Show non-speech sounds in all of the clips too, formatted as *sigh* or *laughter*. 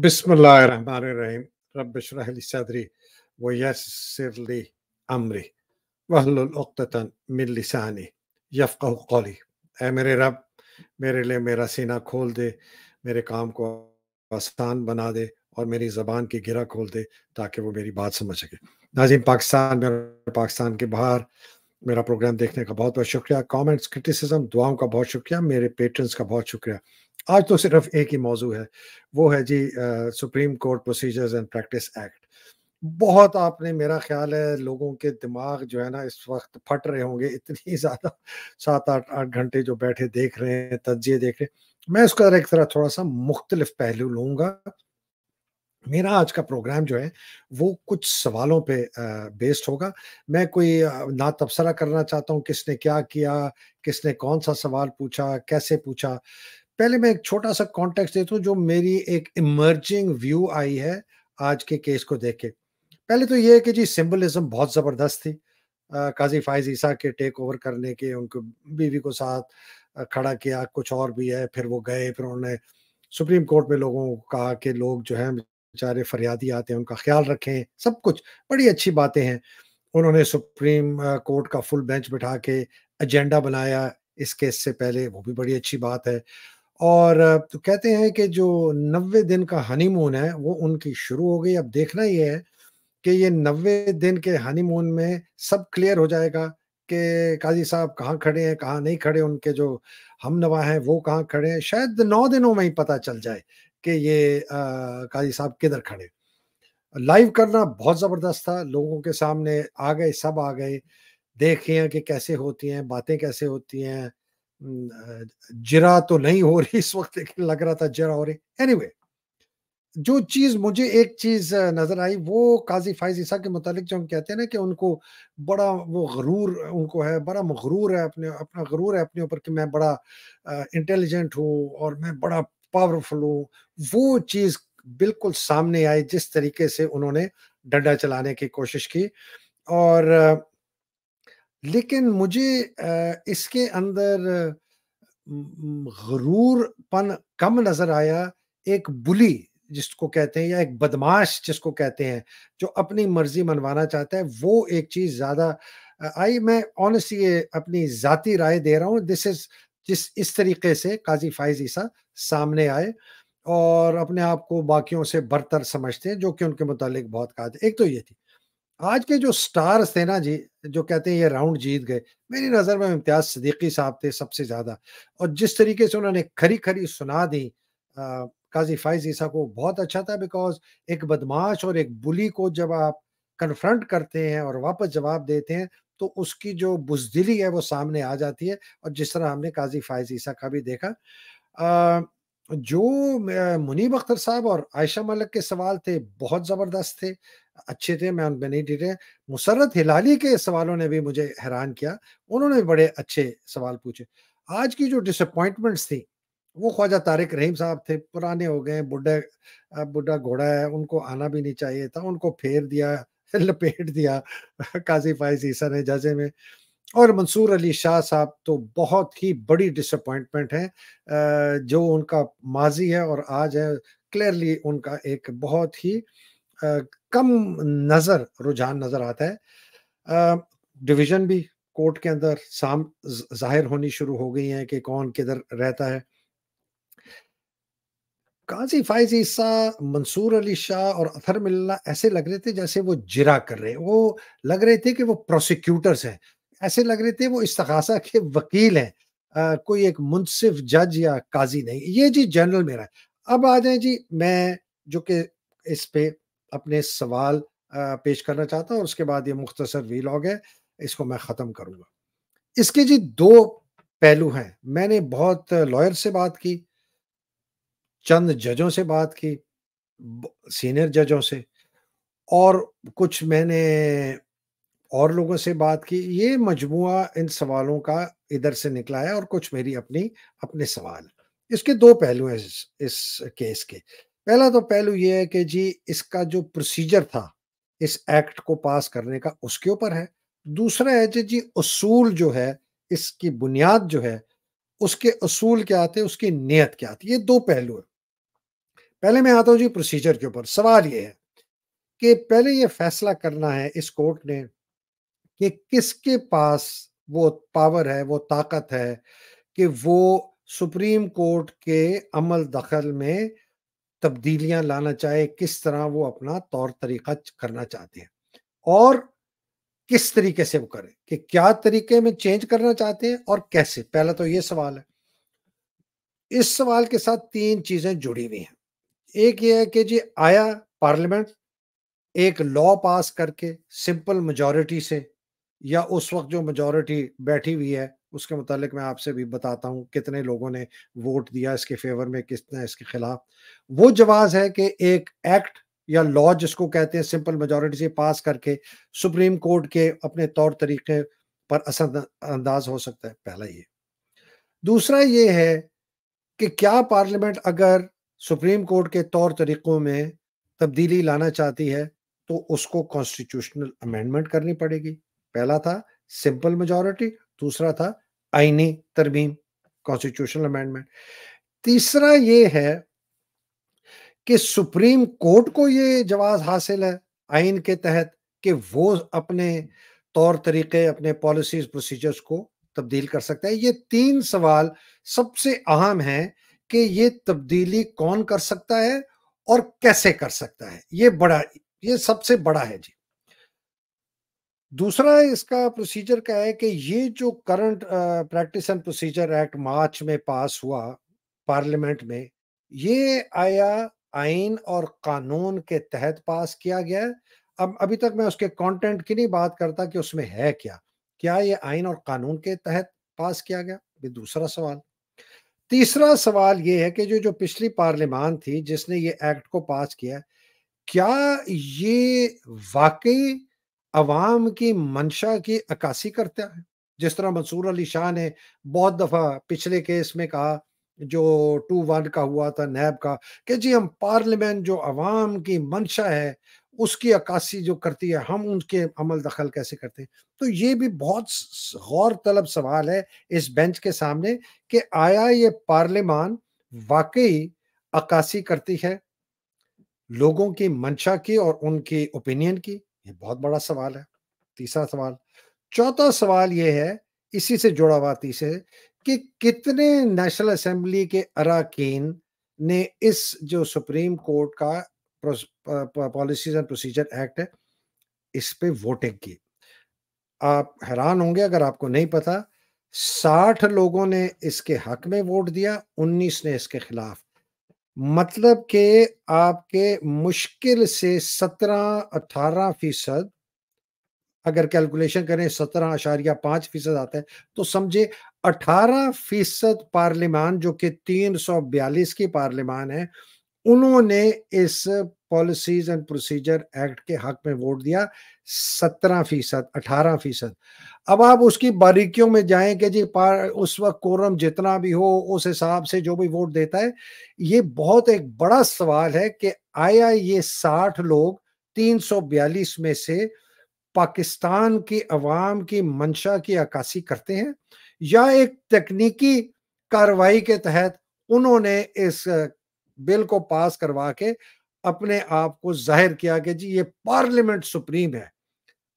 बिस्मिल्लाहिर्रहमानिर्रहीम रब्बिशरहली सदरी वयस्सिरली अमरी वहलुल मिन लिसानी ए मेरे रब मेरे लिए मेरा सीना खोल दे मेरे काम को आसान बना दे और मेरी ज़बान की गिरा खोल दे ताकि वो मेरी बात समझ सके नाजिम पाकिस्तान में और पाकिस्तान के बाहर मेरा प्रोग्राम देखने का बहुत बहुत शुक्रिया कमेंट्स क्रिटिसिज्म दुआओं का बहुत शुक्रिया मेरे पेटर्न्स का बहुत शुक्रिया आज तो सिर्फ एक ही मौजू है वो है जी supreme court procedures and practice act बहुत आपने मेरा ख्याल है लोगों के दिमाग जो है ना इस वक्त फट रहे होंगे इतनी *laughs* ज़्यादा सात आठ आठ घंटे जो बैठे देख रहे हैं तजिए देख रहे हैं मैं उसका एक तरह थोड़ा सा मुख्तलिफ पहलू लूंगा मेरा आज का प्रोग्राम जो है वो कुछ सवालों पे बेस्ड होगा मैं कोई ना तबसरा करना चाहता हूँ किसने क्या किया किसने कौन सा सवाल पूछा कैसे पूछा पहले मैं एक छोटा सा कॉन्टेक्स्ट देता हूँ जो मेरी एक इमर्जिंग व्यू आई है आज के केस को देख के पहले तो ये है कि जी सिंबलिज्म बहुत ज़बरदस्त थी काजी फाइज ईसा के टेक ओवर करने के उनके बीवी को साथ खड़ा किया कुछ और भी है फिर वो गए फिर उन्होंने सुप्रीम कोर्ट में लोगों को कहा कि लोग जो है बेचारे फरियादी आते हैं उनका ख्याल रखें सब कुछ बड़ी अच्छी बातें हैं उन्होंने सुप्रीम कोर्ट का फुल बेंच बिठा के एजेंडा बनाया इस केस से पहले वो भी बड़ी अच्छी बात है और तो कहते हैं कि जो नब्बे दिन का हनीमून है वो उनकी शुरू हो गई अब देखना ये है कि ये नबे दिन के हनीमून में सब क्लियर हो जाएगा कि काजी साहब कहाँ खड़े हैं कहाँ नहीं खड़े उनके जो हम नवा हैं वो कहाँ खड़े हैं शायद नौ दिनों में ही पता चल जाए कि ये आ, काजी साहब किधर खड़े लाइव करना बहुत ज़बरदस्त था लोगों के सामने आ गए सब आ गए देखिए कि कैसे होती हैं बातें कैसे होती हैं जरा तो नहीं हो रही इस वक्त लेकिन लग रहा था जरा हो रही एनी anyway, जो चीज मुझे एक चीज नजर आई वो काजी फाइज ईसा के मुतालिक जो हम कहते हैं ना कि उनको बड़ा वो गरूर उनको है बड़ा मगरूर है अपने अपना गरूर है अपने ऊपर कि मैं बड़ा इंटेलिजेंट हूँ और मैं बड़ा पावरफुल हूँ वो चीज बिल्कुल सामने आई जिस तरीके से उन्होंने डंडा चलाने की कोशिश की और लेकिन मुझे इसके अंदर गरूरपन कम नजर आया एक बुली जिसको कहते हैं या एक बदमाश जिसको कहते हैं जो अपनी मर्जी मनवाना चाहता है वो एक चीज ज्यादा आई मैं ऑनेस्टली ये अपनी जाति राय दे रहा हूँ दिस इज जिस इस तरीके से काजी फाइज ईसा सामने आए और अपने आप को बाकियों से बरतर समझते हैं जो कि उनके मुतालिक बहुत कहा एक तो ये थी आज के जो स्टार्स थे ना जी जो कहते हैं ये राउंड जीत गए मेरी नज़र में इम्तियाज सदीकी साहब थे सबसे ज़्यादा और जिस तरीके से उन्होंने खरी खरी सुना दी काजी फाइज ईसा को बहुत अच्छा था बिकॉज एक बदमाश और एक बुली को जब आप कन्फ्रंट करते हैं और वापस जवाब देते हैं तो उसकी जो बुजदिली है वो सामने आ जाती है और जिस तरह हमने काजी फायज ईसा का भी देखा आ, जो मुनीब अख्तर साहब और आयशा मलिक के सवाल थे बहुत ज़बरदस्त थे अच्छे थे मैं उनमें नहीं टिके मुसरत हिलाली के सवालों ने भी मुझे हैरान किया उन्होंने भी बड़े अच्छे सवाल पूछे आज की जो डिसअपॉइंटमेंट्स थी वो ख्वाजा तारिक रहीम साहब थे पुराने हो गए बुढ़ा अब बुढ़ा घोड़ा है उनको आना भी नहीं चाहिए था उनको फेर दिया *laughs* लपेट दिया *laughs* काजी फाइज ईसा ने जजे में और मंसूर अली शाह साहब तो बहुत ही बड़ी डिसअपॉइंटमेंट है जो उनका माजी है और आज है क्लियरली उनका एक बहुत ही कम नज़र रुझान नज़र आता है डिवीज़न भी कोर्ट के अंदर साम जाहिर होनी शुरू हो गई है कि कौन किधर रहता है काजी फाइज ईसा मंसूर अली शाह और अथर मिल्ला ऐसे लग रहे थे जैसे वो जिरा कर रहे वो लग रहे थे कि वो प्रोसिक्यूटर्स हैं ऐसे लग रहे थे वो इस्तखासा के वकील हैं कोई एक मुनसिफ जज या काजी नहीं ये जी जनरल मेरा है अब आ जाए जी मैं जो कि इस पे अपने सवाल पेश करना चाहता हूँ उसके बाद ये मुख्तसर वीलॉग है इसको मैं ख़त्म करूँगा इसके जी दो पहलू हैं मैंने बहुत लॉयर से बात की चंद जजों से बात की सीनियर जजों से और कुछ मैंने और लोगों से बात की ये मजमु इन सवालों का इधर से निकला है और कुछ मेरी अपनी अपने सवाल इसके दो पहलू हैं इस, इस केस के पहला तो पहलू ये है कि जी इसका जो प्रोसीजर था इस एक्ट को पास करने का उसके ऊपर है दूसरा है जी जी असूल जो है इसकी बुनियाद जो है उसके असूल क्या थे उसकी नीयत क्या थी ये दो पहलू है पहले मैं आता हूँ जी प्रोसीजर के ऊपर सवाल ये है कि पहले ये फैसला करना है इस कोर्ट ने कि किसके पास वो पावर है वो ताकत है कि वो सुप्रीम कोर्ट के अमल दखल में तब्दीलियां लाना चाहे किस तरह वो अपना तौर तरीका करना चाहते हैं और किस तरीके से वो करें कि क्या तरीके में चेंज करना चाहते हैं और कैसे पहला तो ये सवाल है इस सवाल के साथ तीन चीजें जुड़ी हुई हैं एक ये है कि जी आया पार्लियामेंट एक लॉ पास करके सिंपल मेजोरिटी से या उस वक्त जो मेजोरिटी बैठी हुई है उसके मुतालिक मैं आपसे भी बताता हूँ कितने लोगों ने वोट दिया इसके फेवर में कितने इसके खिलाफ वो जवाब है कि एक एक्ट या लॉ जिसको कहते हैं सिंपल मेजोरिटी से पास करके सुप्रीम कोर्ट के अपने तौर तरीके पर असर अंदाज हो सकता है पहला ये दूसरा ये है कि क्या पार्लियामेंट अगर सुप्रीम कोर्ट के तौर तरीकों में तब्दीली लाना चाहती है तो उसको कॉन्स्टिट्यूशनल अमेंडमेंट करनी पड़ेगी पहला था सिंपल मेजोरिटी दूसरा था आईनी तरमीम कॉन्स्टिट्यूशनल अमेंडमेंट तीसरा ये है कि सुप्रीम कोर्ट को ये जवाब हासिल है आइन के तहत कि वो अपने तौर तरीके अपने पॉलिसीज प्रोसीजर्स को तब्दील कर सकता है ये तीन सवाल सबसे अहम हैं कि ये तब्दीली कौन कर सकता है और कैसे कर सकता है ये बड़ा ये सबसे बड़ा है जी दूसरा इसका प्रोसीजर क्या है कि ये जो current practice and procedure act March में पास हुआ पार्लियामेंट में ये आया आइन और कानून के तहत पास किया गया अब अभी तक मैं उसके कंटेंट की नहीं बात करता कि उसमें है क्या क्या ये आइन और कानून के तहत पास किया गया ये दूसरा सवाल तीसरा सवाल ये है कि जो जो पिछली पार्लियामान थी जिसने ये एक्ट को पास किया क्या ये वाकई अवाम की मंशा की अक्सी करता है जिस तरह मंसूर अली शाह ने बहुत दफ़ा पिछले केस में कहा जो टू वन का हुआ था नैब का कि जी हम पार्लियामेंट जो अवाम की मंशा है उसकी अक्सी जो करती है हम उनके अमल दखल कैसे करते हैं तो ये भी बहुत गौर तलब सवाल है इस बेंच के सामने कि आया ये पार्लियामान वाकई अक्सी करती है लोगों की मंशा की और उनकी ओपिनियन की ये बहुत बड़ा सवाल है तीसरा सवाल चौथा सवाल ये है इसी से जुड़ा हुआ तीसरे कि कितने नेशनल असेंबली के अराकीन ने इस जो सुप्रीम कोर्ट का पॉलिसीज एंड प्रोसीजर एक्ट है इस पे वोटिंग की आप हैरान होंगे अगर आपको नहीं पता साठ लोगों ने इसके हक में वोट दिया उन्नीस ने इसके खिलाफ मतलब के आपके मुश्किल से सत्रह अठारह फीसद अगर कैलकुलेशन करें सत्रह अशारिया पांच फीसद आता है तो समझे अठारह फीसद पार्लियमान जो कि तीन सौ बयालीस की पार्लियमान है उन्होंने इस पॉलिसीज एंड प्रोसीजर एक्ट के हक में वोट दिया सत्रह फीसद अठारह फीसद अब आप उसकी बारीकियों में जाएं कि जी पार उस वक्त कोरम जितना भी हो उस हिसाब से जो भी वोट देता है ये बहुत एक बड़ा सवाल है कि आया ये साठ लोग तीन सौ बयालीस में से पाकिस्तान की अवाम की मंशा की अक्सी करते हैं या एक तकनीकी कार्रवाई के तहत उन्होंने इस बिल को पास करवा के अपने आप को जाहिर किया कि जी ये पार्लियामेंट सुप्रीम है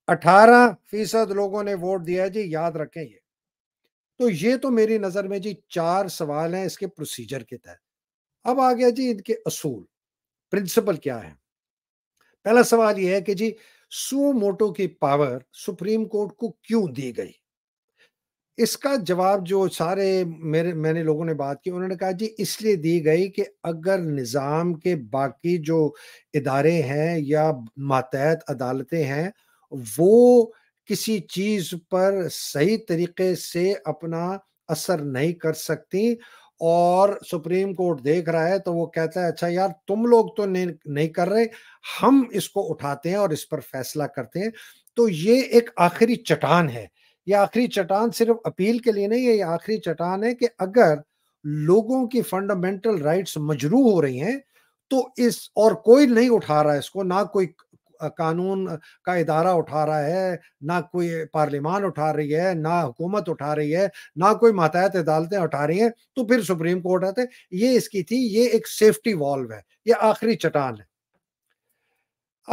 अठारह फीसद लोगों ने वोट दिया है जी याद रखें ये तो ये तो मेरी नज़र में जी चार सवाल हैं इसके प्रोसीजर के तहत अब आ गया जी इनके असूल प्रिंसिपल क्या है पहला सवाल यह है कि जी सू मोटो की पावर सुप्रीम कोर्ट को क्यों दी गई इसका जवाब जो सारे मेरे मैंने लोगों ने बात की उन्होंने कहा जी इसलिए दी गई कि अगर निज़ाम के बाकी जो इदारे हैं या मातहत अदालतें हैं वो किसी चीज़ पर सही तरीके से अपना असर नहीं कर सकती और सुप्रीम कोर्ट देख रहा है तो वो कहता है अच्छा यार तुम लोग तो नहीं नहीं कर रहे हम इसको उठाते हैं और इस पर फैसला करते हैं तो ये एक आखिरी चटान है ये आखिरी चटान सिर्फ अपील के लिए नहीं है ये आखिरी चटान है कि अगर लोगों की फंडामेंटल राइट्स मजरू हो रही हैं तो इस और कोई नहीं उठा रहा है इसको ना कोई कानून का इदारा उठा रहा है ना कोई पार्लियामान उठा रही है ना हुकूमत उठा रही है ना कोई मातहत अदालतें उठा रही हैं तो फिर सुप्रीम कोर्ट आते ये इसकी थी ये एक सेफ्टी वॉल्व है ये आखिरी चटान है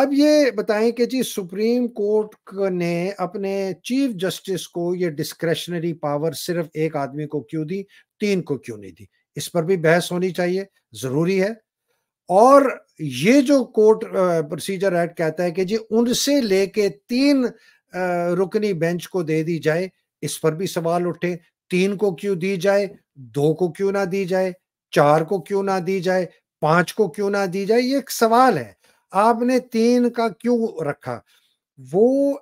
अब ये बताएं कि जी सुप्रीम कोर्ट ने अपने चीफ जस्टिस को ये डिस्क्रेशनरी पावर सिर्फ एक आदमी को क्यों दी तीन को क्यों नहीं दी इस पर भी बहस होनी चाहिए जरूरी है और ये जो कोर्ट प्रोसीजर एक्ट कहता है कि जी उनसे लेके तीन रुकनी बेंच को दे दी जाए इस पर भी सवाल उठे तीन को क्यों दी जाए दो को क्यों ना दी जाए चार को क्यों ना दी जाए पांच को क्यों ना दी जाए ये एक सवाल है आपने तीन का क्यों रखा वो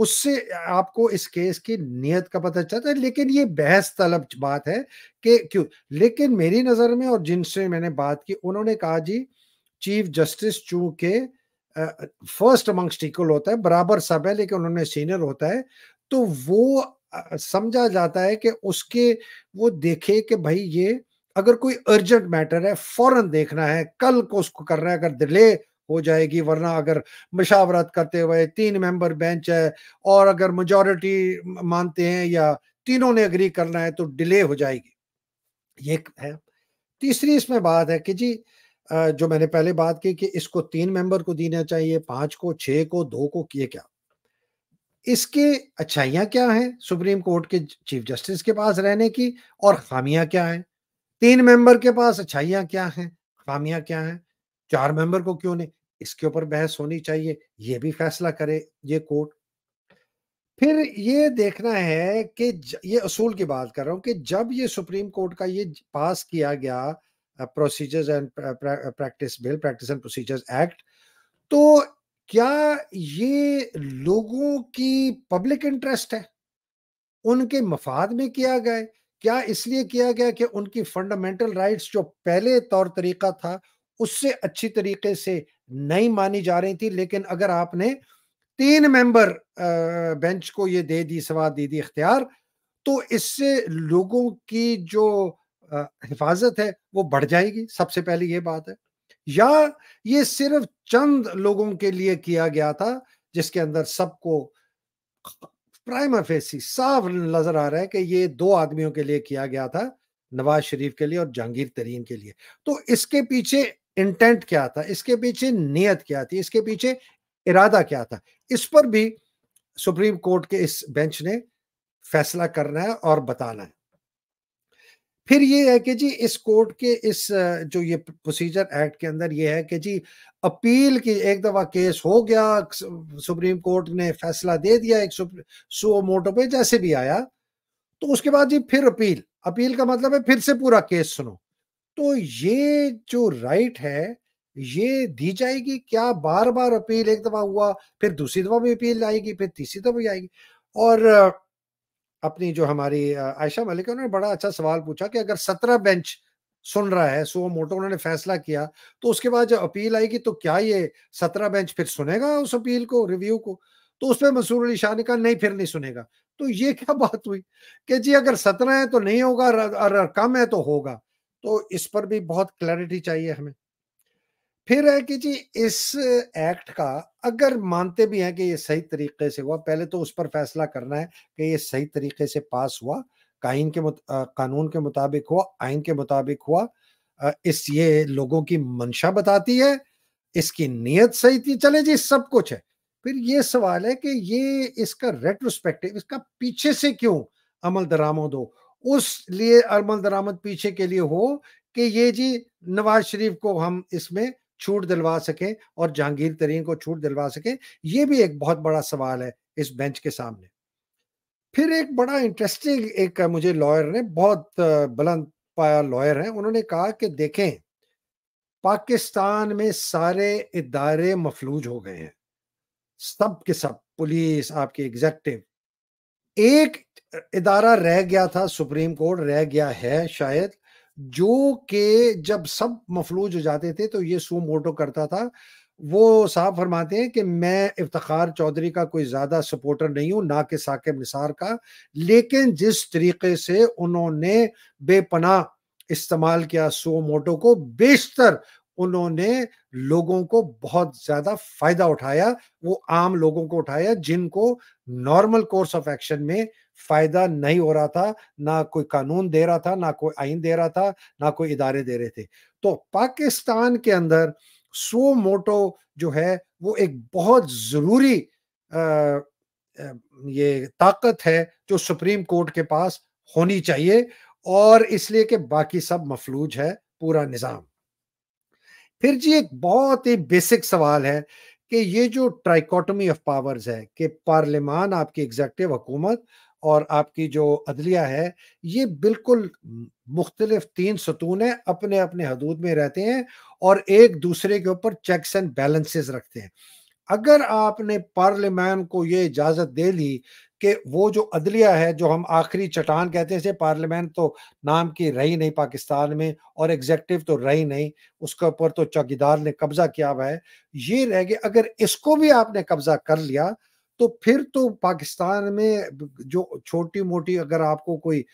उससे आपको इस केस की नियत का पता चलता है लेकिन ये बहस तलब बात है कि क्यों लेकिन मेरी नज़र में और जिनसे मैंने बात की उन्होंने कहा जी चीफ जस्टिस चूंकि फर्स्ट अमंगस्ट इक्वल होता है बराबर सब है लेकिन उन्होंने सीनियर होता है तो वो समझा जाता है कि उसके वो देखे कि भाई ये अगर कोई अर्जेंट मैटर है फौरन देखना है कल को उसको करना है अगर डिले हो जाएगी वरना अगर मशावरत करते हुए तीन मेंबर बेंच है और अगर मजॉरिटी मानते हैं या तीनों ने अग्री करना है तो डिले हो जाएगी ये है तीसरी इसमें बात है कि जी जो मैंने पहले बात की कि इसको तीन मेंबर को देना चाहिए पांच को छह को दो को किए क्या इसके अच्छाइयां क्या हैं सुप्रीम कोर्ट के चीफ जस्टिस के पास रहने की और खामियां क्या हैं तीन मेंबर के पास अच्छाइयां क्या हैं खामियां क्या हैं चार मेंबर को क्यों नहीं इसके ऊपर बहस होनी चाहिए ये भी फैसला करे ये कोर्ट फिर ये देखना है कि ये असूल की बात कर रहा हूं कि जब ये सुप्रीम कोर्ट का ये पास किया गया procedures and practice bill practice and procedures act तो क्या ये लोगों की पब्लिक इंटरेस्ट है उनके मफाद में किया गया क्या इसलिए किया गया कि उनकी फंडामेंटल राइट्स जो पहले तौर तरीका था उससे अच्छी तरीके से नहीं मानी जा रही थी लेकिन अगर आपने तीन मेंबर बेंच को ये दे दी सवाल दे दी इख्तियार तो इससे लोगों की जो हिफाजत है वो बढ़ जाएगी सबसे पहले ये बात है या ये सिर्फ चंद लोगों के लिए किया गया था जिसके अंदर सबको प्राइम फेसी साफ नजर आ रहा है कि ये दो आदमियों के लिए किया गया था नवाज शरीफ के लिए और जहांगीर तरीन के लिए तो इसके पीछे इंटेंट क्या था इसके पीछे नियत क्या थी इसके पीछे इरादा क्या था इस पर भी सुप्रीम कोर्ट के इस बेंच ने फैसला करना है और बताना है फिर ये है कि जी इस कोर्ट के इस जो ये प्रोसीजर एक्ट के अंदर ये है कि जी अपील की एक दफा केस हो गया सुप्रीम कोर्ट ने फैसला दे दिया एक सो मोटो पे जैसे भी आया तो उसके बाद जी फिर अपील अपील का मतलब है फिर से पूरा केस सुनो तो ये जो राइट है ये दी जाएगी क्या बार बार अपील एक दफा हुआ फिर दूसरी दफा भी अपील आएगी फिर तीसरी दफा भी आएगी और अपनी जो हमारी आयशा मलिक है उन्होंने बड़ा अच्छा सवाल पूछा कि अगर सत्रह बेंच सुन रहा है सो मोटो उन्होंने फैसला किया तो उसके बाद जब अपील आएगी तो क्या ये सत्रह बेंच फिर सुनेगा उस अपील को रिव्यू को तो उसमें मंसूर अली शाह ने कहा नहीं फिर नहीं सुनेगा तो ये क्या बात हुई कि जी अगर सत्रह है तो नहीं होगा और कम है तो होगा तो इस पर भी बहुत क्लैरिटी चाहिए हमें फिर है कि जी इस एक्ट का अगर मानते भी हैं कि ये सही तरीके से हुआ पहले तो उस पर फैसला करना है कि ये सही तरीके से पास हुआ काइन के कानून के मुताबिक हुआ आइन के मुताबिक हुआ इस ये लोगों की मंशा बताती है इसकी नीयत सही थी चले जी सब कुछ है फिर ये सवाल है कि ये इसका रेट्रोस्पेक्टिव इसका पीछे से क्यों अमल दरामद हो उस लिए अरमल दरामद पीछे के लिए हो कि ये जी नवाज शरीफ को हम इसमें छूट दिलवा सकें और जहांगीर तरीन को छूट दिलवा सकें ये भी एक बहुत बड़ा सवाल है इस बेंच के सामने फिर एक बड़ा इंटरेस्टिंग एक मुझे लॉयर ने बहुत बुलंद पाया लॉयर है उन्होंने कहा कि देखें पाकिस्तान में सारे इदारे मफलूज हो गए हैं सब के सब पुलिस आपके एग्जेक्टिव एक इदारा रह गया था सुप्रीम कोर्ट रह गया है शायद जो के जब सब मफलूज हो जाते थे तो ये सो मोटो करता था वो साहब फरमाते हैं कि मैं इफ्तार चौधरी का कोई ज़्यादा सपोर्टर नहीं हूं ना कि साकिब निसार का लेकिन जिस तरीके से उन्होंने बेपना इस्तेमाल किया सो मोटो को बेशतर उन्होंने लोगों को बहुत ज्यादा फायदा उठाया वो आम लोगों को उठाया जिनको नॉर्मल कोर्स ऑफ एक्शन में फायदा नहीं हो रहा था ना कोई कानून दे रहा था ना कोई आइन दे रहा था ना कोई इदारे दे रहे थे तो पाकिस्तान के अंदर सो मोटो जो है वो एक बहुत जरूरी ये ताकत है जो सुप्रीम कोर्ट के पास होनी चाहिए और इसलिए कि बाकी सब मफलूज है पूरा निज़ाम फिर जी एक बहुत ही बेसिक सवाल है कि ये जो ट्राइकोटमी ऑफ पावर्स है कि पार्लियामान आपकी एग्जेक्टिव हुकूमत और आपकी जो अदलिया है ये बिल्कुल मुख्तलिफ तीन सतून है अपने अपने हदूद में रहते हैं और एक दूसरे के ऊपर चेक्स एंड बैलेंसेस रखते हैं अगर आपने पार्लियामान को ये इजाज़त दे ली कि वो जो अदलिया है जो हम आखिरी चटान कहते हैं पार्लियामेंट तो नाम की रही नहीं पाकिस्तान में और एग्जेक्टिव तो रही नहीं उसके ऊपर तो चौकीदार ने कब्जा किया हुआ है ये रह गए अगर इसको भी आपने कब्जा कर लिया तो फिर तो पाकिस्तान में जो छोटी मोटी अगर आपको कोई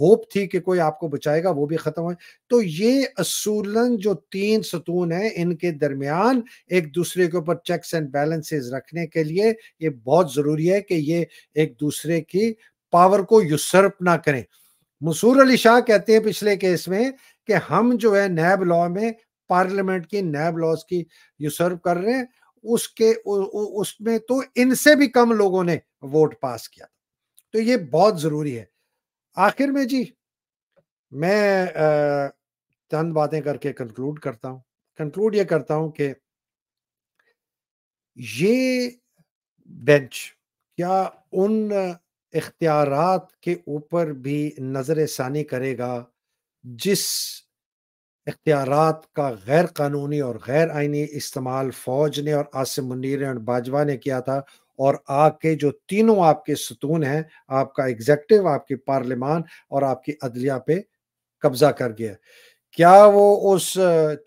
होप थी कि कोई आपको बचाएगा वो भी खत्म हो तो ये असूलन जो तीन सतून है इनके दरमियान एक दूसरे के ऊपर चेक्स एंड बैलेंसेस रखने के लिए ये बहुत जरूरी है कि ये एक दूसरे की पावर को यूसर्प ना करें मसूर अली शाह कहते हैं पिछले केस में कि हम जो है नैब लॉ में पार्लियामेंट की नैब लॉज की यूसर्प कर रहे हैं उसके उसमें तो इनसे भी कम लोगों ने वोट पास किया तो ये बहुत जरूरी है आखिर में जी मैं चंद बातें करके कंक्लूड करता हूँ कंक्लूड ये करता हूँ कि ये बेंच क्या उन इख्तियारात के ऊपर भी नज़र सानी करेगा जिस इख्तियार का गैर कानूनी और गैर आइनी इस्तेमाल फ़ौज ने और आसिम मुनीर और बाजवा ने किया था और आपके जो तीनों आपके सतून हैं आपका एग्जेक्टिव आपकी पार्लियामान और आपकी अदलिया पे कब्जा कर गया क्या वो उस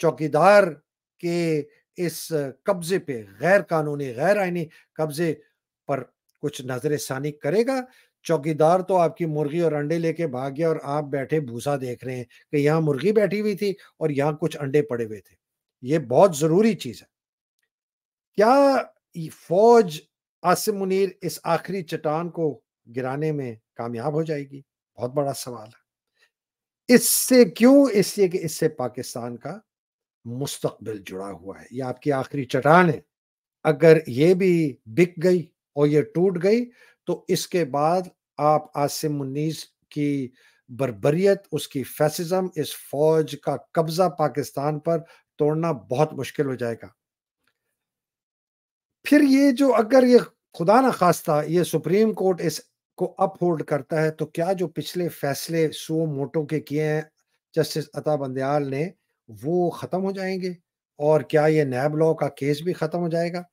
चौकीदार के इस कब्जे पे गैर कानूनी गैर आइनी कब्जे पर कुछ नजर षानी करेगा चौकीदार तो आपकी मुर्गी और अंडे लेके भाग गया और आप बैठे भूसा देख रहे हैं कि यहाँ मुर्गी बैठी हुई थी और यहाँ कुछ अंडे पड़े हुए थे ये बहुत जरूरी चीज है क्या फौज आसिम मुनीर इस आखिरी चट्टान को गिराने में कामयाब हो जाएगी बहुत बड़ा सवाल है इससे क्यों इसलिए कि इससे पाकिस्तान का मुस्तकबिल जुड़ा हुआ है यह आपकी आखिरी चट्टान है अगर ये भी बिक गई और ये टूट गई तो इसके बाद आप आसिम मुनीस की बरबरीत उसकी फैसिज्म इस फौज का कब्जा पाकिस्तान पर तोड़ना बहुत मुश्किल हो जाएगा फिर ये जो अगर ये खुदा ना खास्ता ये सुप्रीम कोर्ट इस को अपहोल्ड करता है तो क्या जो पिछले फैसले सो मोटो के किए हैं जस्टिस अता बंदयाल ने वो ख़त्म हो जाएंगे और क्या ये नैब लॉ का केस भी ख़त्म हो जाएगा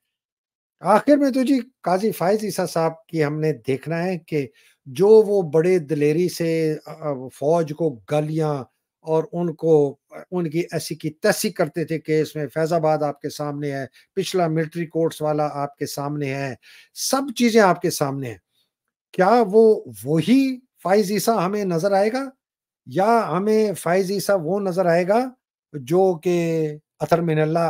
आखिर में तो जी काजी फायज ईसा साहब की हमने देखना है कि जो वो बड़े दलेरी से फौज को गलियां और उनको उनकी ऐसी की तैसी करते थे केस में फैज़ाबाद आपके सामने है पिछला मिलिट्री कोर्ट्स वाला आपके सामने है सब चीज़ें आपके सामने हैं क्या वो वही फाइज ईसा हमें नज़र आएगा या हमें फाइज ईसा वो नज़र आएगा जो कि अतर मिनल्ला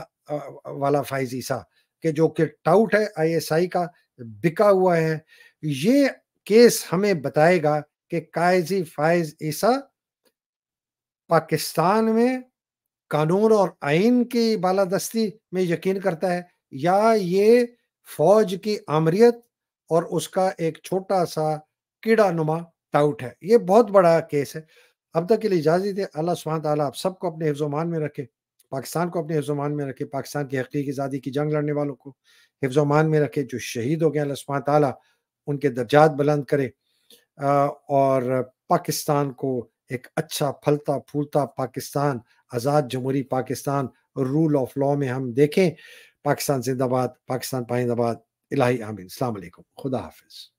वाला फाइज ईसा के जो कि टाउट है आईएसआई का बिका हुआ है ये केस हमें बताएगा कि कायजी फाइज ईसा पाकिस्तान में कानून और आइन की बालादस्ती में यकीन करता है या ये फौज की आमरीत और उसका एक छोटा सा कीड़ा नुमा टाउट है ये बहुत बड़ा केस है अब तक के लिए इजाज़त है अल्लाह सुबह आप सबको अपने हिफ्जमान में रखे पाकिस्तान को अपने हिफ्जमान में रखे पाकिस्तान की हकीक आज़ादी की जंग लड़ने वालों को हिफ्जमान में रखे जो शहीद हो गए अल्लाह सुबह उनके दर्जात बुलंद करे और पाकिस्तान को एक अच्छा फलता फूलता पाकिस्तान आज़ाद जमहूरी पाकिस्तान रूल ऑफ लॉ में हम देखें पाकिस्तान जिंदाबाद पाकिस्तान पाइंदाबाद इलाही आमीन अलैक्म खुदा हाफिज़